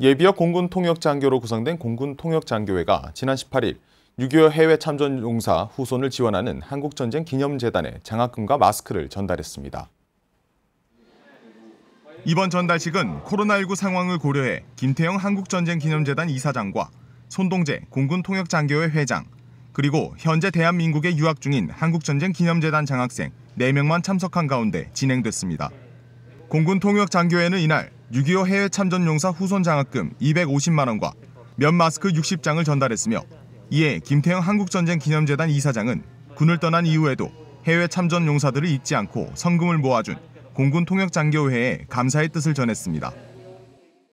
예비역 공군 통역 장교로 구성된 공군 통역 장교회가 지난 18일 6.25 해외 참전 용사 후손을 지원하는 한국전쟁 기념재단에 장학금과 마스크를 전달했습니다. 이번 전달식은 코로나19 상황을 고려해 김태영 한국전쟁 기념재단 이사장과 손동재 공군 통역 장교회 회장 그리고 현재 대한민국에 유학 중인 한국전쟁 기념재단 장학생 4명만 참석한 가운데 진행됐습니다. 공군 통역 장교회는 이날 6.25 해외 참전 용사 후손 장학금 250만 원과 면 마스크 60장을 전달했으며 이에 김태형 한국전쟁 기념재단 이사장은 군을 떠난 이후에도 해외 참전 용사들을 잊지 않고 성금을 모아준 공군 통역 장교회에 감사의 뜻을 전했습니다.